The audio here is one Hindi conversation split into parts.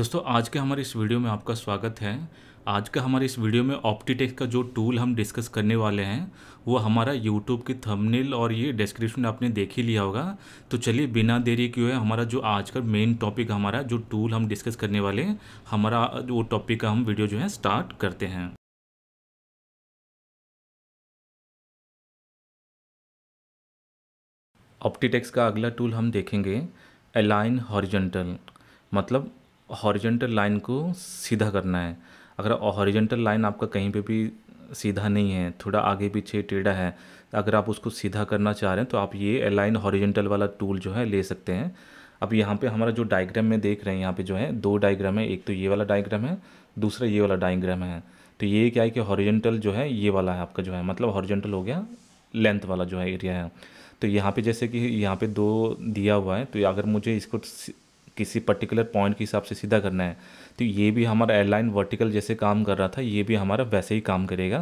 दोस्तों आज के हमारे इस वीडियो में आपका स्वागत है आज का हमारे इस वीडियो में ऑप्टीटेक्स का जो टूल हम डिस्कस करने वाले हैं वो हमारा यूट्यूब की थंबनेल और ये डिस्क्रिप्शन आपने देख ही लिया होगा तो चलिए बिना देरी किए हमारा जो आज का मेन टॉपिक हमारा जो टूल हम डिस्कस करने वाले हैं हमारा वो टॉपिक का हम वीडियो जो है स्टार्ट करते हैं ऑप्टीटेक्स का अगला टूल हम देखेंगे अलाइन हॉरिजेंटल मतलब हॉरिजेंटल लाइन को सीधा करना है अगर हॉरिजेंटल लाइन आपका कहीं पे भी सीधा नहीं है थोड़ा आगे पीछे टेढ़ा है अगर आप उसको सीधा करना चाह रहे हैं तो आप ये अलाइन हॉरिजेंटल वाला टूल जो है ले सकते हैं अब यहाँ पे हमारा जो डायग्राम में देख रहे हैं यहाँ पे जो है दो डायग्राम है एक तो ये वाला डायग्राम है दूसरा ये वाला डायग्राम है तो ये क्या है कि हॉरिजेंटल जो है ये वाला है आपका जो है मतलब हॉरिजेंटल हो गया लेंथ वाला जो है एरिया है तो यहाँ पे जैसे कि यहाँ पे दो दिया हुआ है तो अगर मुझे इसको किसी पर्टिकुलर पॉइंट के हिसाब से सीधा करना है तो ये भी हमारा एयरलाइन वर्टिकल जैसे काम कर रहा था ये भी हमारा वैसे ही काम करेगा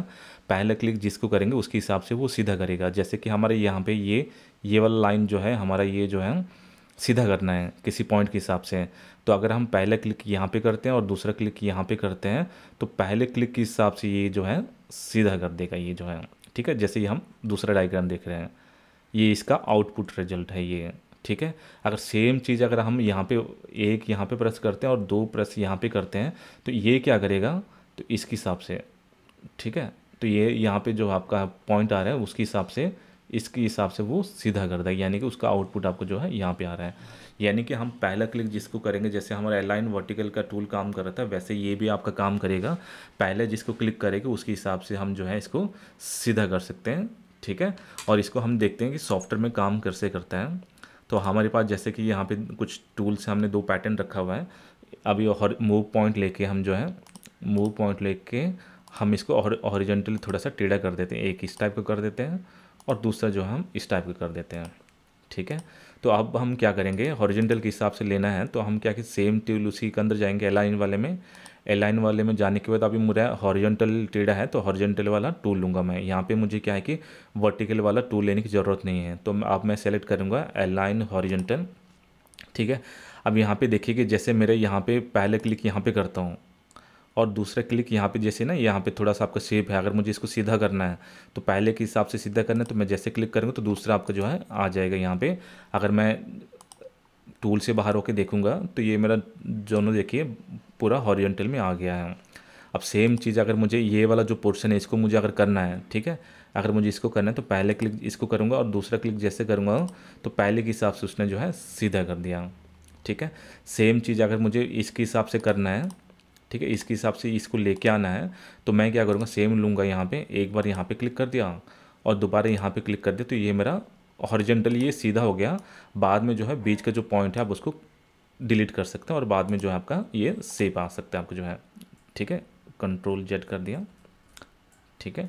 पहला क्लिक जिसको करेंगे उसके हिसाब से वो सीधा करेगा जैसे कि हमारे यहाँ पे ये ये वाला लाइन जो है हमारा ये जो है सीधा करना है किसी पॉइंट के हिसाब से तो अगर हम पहले क्लिक यहाँ पे करते हैं और दूसरा क्लिक यहाँ पे करते हैं तो पहले क्लिक के हिसाब से ये जो है सीधा कर देगा ये जो है ठीक है जैसे ही हम दूसरा डायग्राम देख रहे हैं ये इसका आउटपुट रिजल्ट है ये ठीक है अगर सेम चीज़ अगर हम यहाँ पे एक यहाँ पे प्रेस करते हैं और दो प्रेस यहाँ पे करते हैं तो ये क्या करेगा तो इसके हिसाब से ठीक है तो ये यहाँ पे जो आपका पॉइंट आ रहा है उसके हिसाब से इसके हिसाब से वो सीधा कर देगा यानी कि उसका आउटपुट आपको जो है यहाँ पे आ रहा है यानी कि हम पहला क्लिक जिसको करेंगे जैसे हमारा एलाइन वर्टिकल का टूल काम कर रहा था वैसे ये भी आपका काम करेगा पहले जिसको क्लिक करेगा उसके हिसाब से हम जो है इसको सीधा कर सकते हैं ठीक है और इसको हम देखते हैं कि सॉफ्टवेयर में काम कैसे करता है तो हमारे पास जैसे कि यहाँ पे कुछ टूल्स हमने दो पैटर्न रखा हुआ है अभी और मूव पॉइंट लेके हम जो है मूव पॉइंट लेके हम इसको और, थोड़ा सा टेढ़ा कर देते हैं एक इस टाइप का कर देते हैं और दूसरा जो हम इस टाइप का कर देते हैं ठीक है तो अब हम क्या करेंगे हॉरिजेंटल के हिसाब से लेना है तो हम क्या कि सेम ट्यूल उसी के अंदर जाएंगे अलाइन वाले में एलाइन लाइन वाले में जाने के बाद अभी मुझे हॉरिजेंटल टेढ़ा है तो हॉरिजेंटल वाला टूल लूँगा मैं यहाँ पे मुझे क्या है कि वर्टिकल वाला टूल लेने की ज़रूरत नहीं है तो अब मैं सेलेक्ट करूँगा एलाइन लाइन हॉरिजेंटल ठीक है अब यहाँ पे देखिए कि जैसे मेरे यहाँ पे पहले क्लिक यहाँ पे करता हूँ और दूसरा क्लिक यहाँ पे जैसे ना यहाँ पे थोड़ा सा आपका शेप है अगर मुझे इसको सीधा करना है तो पहले के हिसाब से सीधा करना है तो मैं जैसे क्लिक करूँगा तो दूसरा आपका जो है आ जाएगा यहाँ पे अगर मैं टूल से बाहर होके देखूँगा तो ये मेरा दोनों देखिए पूरा हॉरिजेंटल में आ गया है अब सेम चीज़ अगर मुझे ये वाला जो पोर्शन है इसको मुझे अगर करना है ठीक है अगर मुझे इसको करना है तो पहले क्लिक इसको करूँगा और दूसरा क्लिक जैसे करूँगा तो पहले के हिसाब से उसने जो है सीधा कर दिया ठीक है सेम चीज़ अगर मुझे इसके हिसाब से करना है ठीक है इसके हिसाब से इसको लेके आना है तो मैं क्या करूँगा सेम लूँगा यहाँ पे एक बार यहाँ पे क्लिक कर दिया और दोबारा यहाँ पे क्लिक कर दिया तो ये मेरा हॉरिजेंटली ये सीधा हो गया बाद में जो है बीच का जो पॉइंट है आप उसको डिलीट कर सकते हैं और बाद में जो है आपका ये सेप आ सकता है आपको जो है ठीक है कंट्रोल जेड कर दिया ठीक है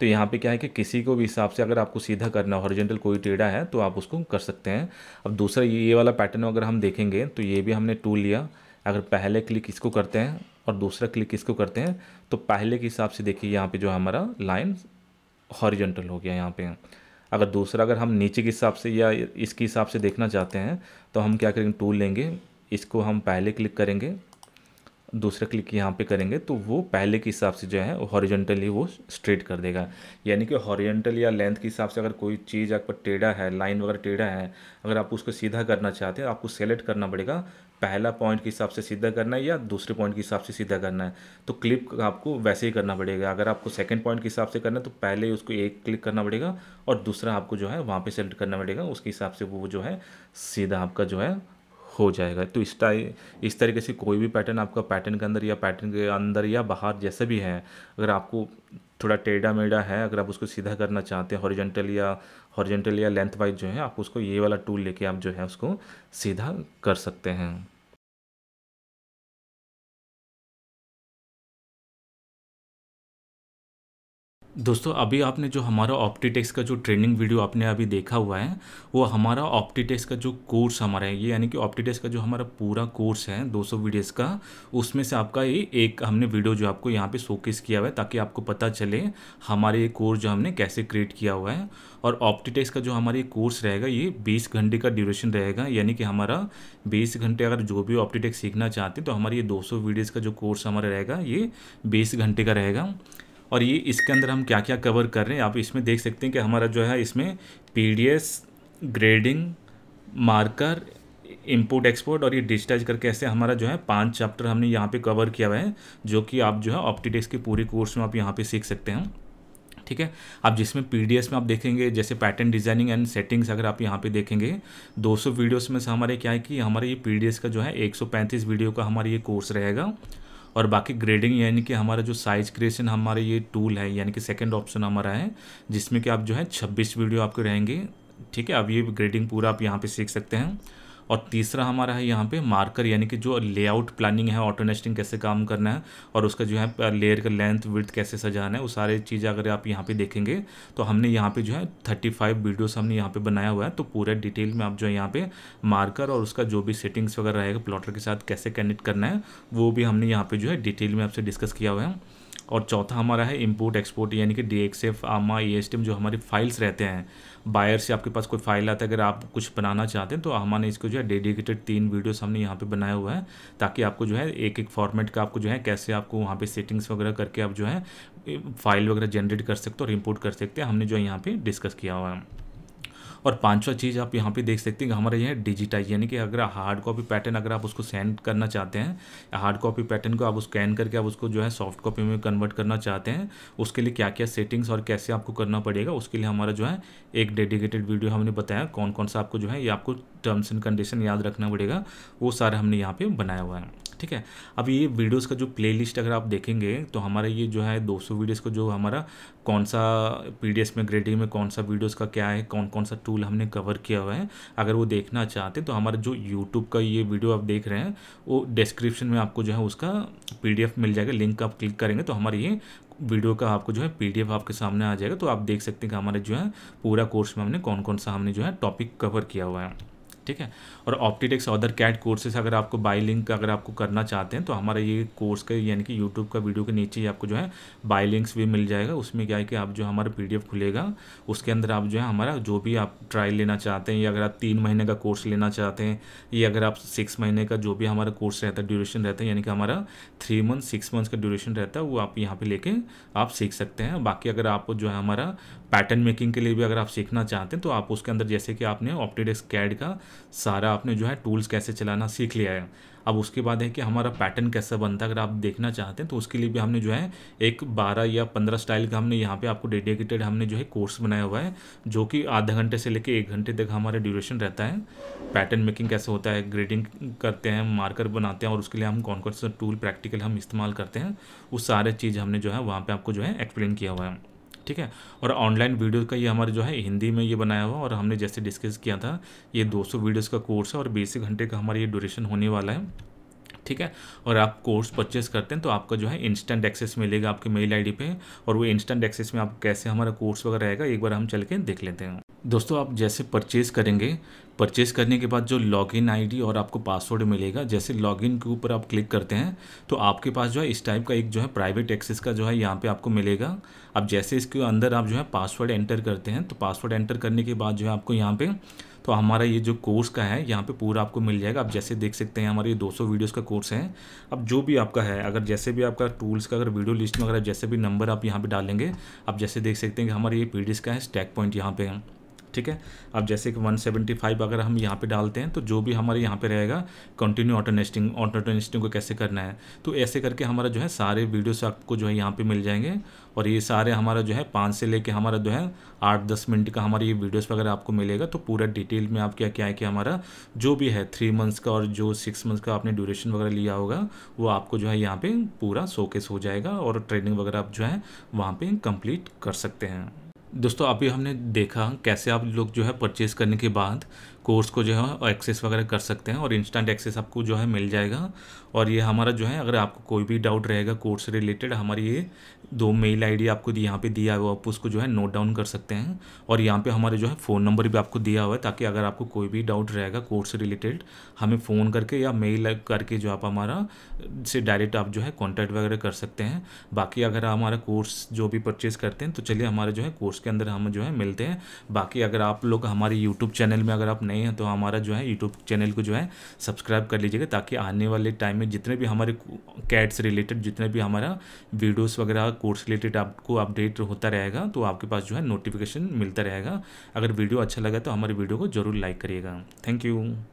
तो यहाँ पे क्या है कि किसी को भी हिसाब से अगर आपको सीधा करना हॉरिजेंटल कोई टेढ़ा है तो आप उसको कर सकते हैं अब दूसरा ये वाला पैटर्न अगर हम देखेंगे तो ये भी हमने टूल लिया अगर पहले क्लिक इसको करते हैं और दूसरा क्लिक इसको करते हैं तो पहले के हिसाब से देखिए यहाँ पे जो हमारा लाइन हॉरिजेंटल हो गया यहाँ पे अगर दूसरा अगर हम नीचे के हिसाब से या इसके हिसाब से देखना चाहते हैं तो हम क्या करेंगे टूल लेंगे इसको हम पहले क्लिक करेंगे दूसरा क्लिक यहाँ पे करेंगे तो वो पहले के हिसाब से जो है हॉरिजेंटली वो स्ट्रेट कर देगा यानी कि हॉरिजेंटल या लेंथ के हिसाब से अगर कोई चीज़ आप पर टेढ़ा है लाइन वगैरह टेढ़ा है अगर आप उसको सीधा करना चाहते हैं आपको सेलेक्ट करना पड़ेगा पहला पॉइंट के हिसाब से सीधा करना है या दूसरे पॉइंट के हिसाब से सीधा करना है तो क्लिप आपको वैसे ही करना पड़ेगा अगर आपको सेकंड पॉइंट के हिसाब से करना है तो पहले उसको एक क्लिक करना पड़ेगा और दूसरा आपको जो है वहाँ पे सेलेक्ट करना पड़ेगा उसके हिसाब से वो जो है सीधा आपका जो है हो जाएगा तो इस टाइम इस तरीके से कोई भी पैटर्न आपका पैटर्न के अंदर या पैटर्न के अंदर या बाहर जैसे भी है अगर आपको थोड़ा टेढ़ा मेढ़ा है अगर आप उसको सीधा करना चाहते हैं हॉरिजेंटल या हॉरिजेंटल या लेंथ वाइज जो है आप उसको ये वाला टूल लेके आप जो है उसको सीधा कर सकते हैं दोस्तों अभी आपने जो हमारा ऑप्टीटेक्स का जो ट्रेनिंग वीडियो आपने अभी देखा हुआ है वो हमारा ऑप्टीटेक्स का जो कोर्स हमारा है ये यानी कि ऑप्टीटेक्स का जो हमारा पूरा कोर्स है 200 वीडियोज़ का उसमें से आपका ये एक हमने वीडियो जो आपको यहाँ पे शोकेस किया हुआ है ताकि आपको पता चले हमारे ये कोर्स जो हमने कैसे क्रिएट किया हुआ है और ऑप्टीटेक्स का जो हमारा ये कोर्स रहेगा ये बीस घंटे का ड्यूरेशन रहेगा यानी कि हमारा बीस घंटे अगर जो भी ऑप्टीटेक्स सीखना चाहते हैं तो हमारे ये दो सौ का जो कोर्स हमारा रहेगा ये बीस घंटे का रहेगा और ये इसके अंदर हम क्या क्या कवर कर रहे हैं आप इसमें देख सकते हैं कि हमारा जो है इसमें P grading marker import export और ये डिजिटाइज करके ऐसे हमारा जो है पांच चैप्टर हमने यहाँ पे कवर किया हुआ है जो कि आप जो है ऑप्टिडेक्स के पूरे कोर्स में आप यहाँ पे सीख सकते हैं ठीक है आप जिसमें पी में आप देखेंगे जैसे पैटर्न डिजाइनिंग एंड सेटिंग्स अगर आप यहाँ पे देखेंगे 200 वीडियोस में से हमारे क्या है कि हमारे ये पी का जो है 135 वीडियो का हमारा ये कोर्स रहेगा और बाकी ग्रेडिंग यानी कि हमारा जो साइज क्रिएशन हमारे ये टूल है यानी कि सेकेंड ऑप्शन हमारा है जिसमें कि आप जो है छब्बीस वीडियो आपके रहेंगे ठीक है अब ये ग्रेडिंग पूरा आप यहाँ पर सीख सकते हैं और तीसरा हमारा है यहाँ पे मार्कर यानी कि जो लेआउट प्लानिंग है ऑटो नेस्टिंग कैसे काम करना है और उसका जो है लेयर का लेंथ विथ कैसे सजाना है वो सारे चीज़ें अगर आप यहाँ पे देखेंगे तो हमने यहाँ पे जो है थर्टी फाइव वीडियोस हमने यहाँ पे बनाया हुआ है तो पूरा डिटेल में आप जो है यहाँ पे मार्कर और उसका जो भी सेटिंग्स वगैरह रहेगा प्लॉटर के साथ कैसे कनेक्ट करना है वो भी हमने यहाँ पे जो है डिटेल में आपसे डिस्कस किया हुआ है और चौथा हमारा है इम्पोर्ट एक्सपोर्ट यानी कि डी एक्स एफ आमा ई एस टी जो हमारी फाइल्स रहते हैं बायर से आपके पास कोई फाइल आता है अगर आप कुछ बनाना चाहते हैं तो हमारे इसको जो है डेडिकेटेड तीन वीडियोस हमने यहाँ पे बनाया हुआ है ताकि आपको जो है एक एक फॉर्मेट का आपको जो है कैसे आपको वहाँ पे सेटिंग्स वगैरह करके आप जो है फाइल वगैरह जनरेट कर सकते हो और इम्पोर्ट कर सकते हैं हमने जो है यहाँ पर डिस्कस किया हुआ है और पाँचवा चीज़ आप यहाँ पे देख सकते हैं कि हमारे यहाँ डिजिटाइज यानी कि अगर हार्ड कॉपी पैटर्न अगर आप उसको सेंड करना चाहते हैं हार्ड कॉपी पैटर्न को आप स्कैन करके आप उसको जो है सॉफ्ट कॉपी में कन्वर्ट करना चाहते हैं उसके लिए क्या क्या सेटिंग्स और कैसे आपको करना पड़ेगा उसके लिए हमारा जो है एक डेडिकेटेड वीडियो हमने बताया कौन कौन सा आपको जो है ये आपको टर्म्स एंड कंडीशन याद रखना पड़ेगा वो सारा हमने यहाँ पर बनाया हुआ है ठीक है अब ये वीडियोस का जो प्लेलिस्ट अगर आप देखेंगे तो हमारा ये जो है 200 वीडियोस का जो हमारा कौन सा पीडीएस में ग्रेडिंग में कौन सा वीडियोस का क्या है कौन कौन सा टूल हमने कवर किया हुआ है अगर वो देखना चाहते तो हमारा जो यूट्यूब का ये वीडियो आप देख रहे हैं वो डिस्क्रिप्शन में आपको जो है उसका पी मिल जाएगा लिंक आप क्लिक करेंगे तो हमारे ये वीडियो का आपको जो है पीडीएफ आपके सामने आ जाएगा तो आप देख सकते हैं कि हमारे जो है पूरा कोर्स में हमने कौन कौन सा हमने जो है टॉपिक कवर किया हुआ है ठीक है और ऑप्टीटेक्स अदर कैट कोर्सेस अगर आपको बाई लिंक अगर आपको करना चाहते हैं तो हमारा ये कोर्स का यानी कि यूट्यूब का वीडियो के नीचे ही आपको जो है बाई लिंक्स भी मिल जाएगा उसमें क्या है कि आप जो हमारा पी खुलेगा उसके अंदर आप जो है हमारा जो भी आप ट्रायल लेना चाहते हैं या अगर आप तीन महीने का कोर्स लेना चाहते हैं या अगर आप सिक्स महीने का जो भी हमारा कोर्स रहता है ड्यूरेशन रहता है यानी कि हमारा थ्री मंथ सिक्स मंथ्स का ड्यूरेशन रहता है वो आप यहाँ पर लेके आप सीख सकते हैं बाकी अगर आप जो है हमारा पैटर्न मेकिंग के लिए भी अगर आप सीखना चाहते हैं तो आप उसके अंदर जैसे कि आपने ऑप्टेडेक्स कैड का सारा आपने जो है टूल्स कैसे चलाना सीख लिया है अब उसके बाद है कि हमारा पैटर्न कैसा बनता है अगर आप देखना चाहते हैं तो उसके लिए भी हमने जो है एक बारह या पंद्रह स्टाइल का हमने यहाँ पे आपको डेडिकेटेड हमने जो है कोर्स बनाया हुआ है जो कि आधा घंटे से लेकर एक घंटे तक हमारा ड्यूरेशन रहता है पैटर्न मेकिंग कैसे होता है ग्रेडिंग करते हैं मार्कर बनाते हैं और उसके लिए हम कौन कौन सा टूल प्रैक्टिकल हम इस्तेमाल करते हैं उस सारे चीज़ हमने जो है वहाँ पर आपको जो है एक्सप्लेन किया हुआ है ठीक है और ऑनलाइन वीडियो का ये हमारे जो है हिंदी में ये बनाया हुआ और हमने जैसे डिस्कस किया था ये 200 वीडियोज़ का कोर्स है और बीस घंटे का हमारा ये ड्यूरेशन होने वाला है ठीक है और आप कोर्स परचेस करते हैं तो आपका जो है इंस्टेंट एक्सेस मिलेगा आपके मेल आईडी पे और वो इंस्टेंट एक्सेस में आप कैसे हमारा कोर्स वगैरह रहेगा एक बार हम चल के देख लेते हैं दोस्तों आप जैसे परचेज़ करेंगे परचेज़ करने के बाद जो लॉगिन आईडी और आपको पासवर्ड मिलेगा जैसे लॉगिन के ऊपर आप क्लिक करते हैं तो आपके पास जो है इस टाइप का एक जो है प्राइवेट एक्सेस का जो है यहाँ पे आपको मिलेगा अब जैसे इसके अंदर आप जो है पासवर्ड एंटर करते हैं तो पासवर्ड एंटर करने के बाद जो है आपको यहाँ पर तो हमारा ये जो कोर्स का है यहाँ पे पूरा आपको मिल जाएगा आप जैसे देख सकते हैं हमारे ये 200 वीडियोस का कोर्स है अब जो भी आपका है अगर जैसे भी आपका टूल्स का अगर वीडियो लिस्ट में अगर जैसे भी नंबर आप यहाँ पे डालेंगे आप जैसे देख सकते हैं कि हमारे ये पी का है स्टैक पॉइंट यहाँ पे है ठीक है अब जैसे कि 175 अगर हम यहाँ पे डालते हैं तो जो भी हमारे यहाँ पे रहेगा continue auto nesting auto nesting को कैसे करना है तो ऐसे करके हमारा जो है सारे वीडियोस आपको जो है यहाँ पे मिल जाएंगे और ये सारे हमारा जो है पाँच से लेके हमारा जो है आठ दस मिनट का हमारे ये वीडियोज़ वगैरह आपको मिलेगा तो पूरा डिटेल में आप क्या क्या है कि हमारा जो भी है थ्री मंथ्स का और जो सिक्स मंथ्स का आपने ड्यूरेशन वगैरह लिया होगा वो आपको जो है यहाँ पर पूरा शोकेस हो जाएगा और ट्रेनिंग वगैरह आप जो है वहाँ पर कंप्लीट कर सकते हैं दोस्तों अभी हमने देखा कैसे आप लोग जो है परचेज़ करने के बाद कोर्स को जो है एक्सेस वगैरह कर सकते हैं और इंस्टेंट एक्सेस आपको जो है मिल जाएगा और ये हमारा जो है अगर आपको कोई भी डाउट रहेगा कोर्स रिलेटेड हमारी ये दो मेल आईडी आपको यहाँ पे दिया हुआ आप उसको जो है नोट डाउन कर सकते हैं और यहाँ पे हमारे जो है फ़ोन नंबर भी आपको दिया हुआ है ताकि अगर आपको कोई भी डाउट रहेगा कोर्स रिलेटेड हमें फ़ोन करके या मेल करके जो आप हमारा से डायरेक्ट आप जो है कॉन्टैक्ट वगैरह कर सकते हैं बाकी अगर हमारा कोर्स जो भी परचेज़ करते हैं तो चलिए हमारे जो है कोर्स के अंदर हम जो है मिलते हैं बाकी अगर आप लोग हमारे यूट्यूब चैनल में अगर आप नए नए हैं तो हमारा जो है यूट्यूब चैनल को जो है सब्सक्राइब कर लीजिएगा ताकि आने वाले टाइम में जितने भी हमारे से रिलेटेड जितने भी हमारा वीडियोस वगैरह कोर्स रिलेटेड आपको अपडेट होता रहेगा तो आपके पास जो है नोटिफिकेशन मिलता रहेगा अगर वीडियो अच्छा लगा तो हमारे वीडियो को जरूर लाइक करिएगा थैंक यू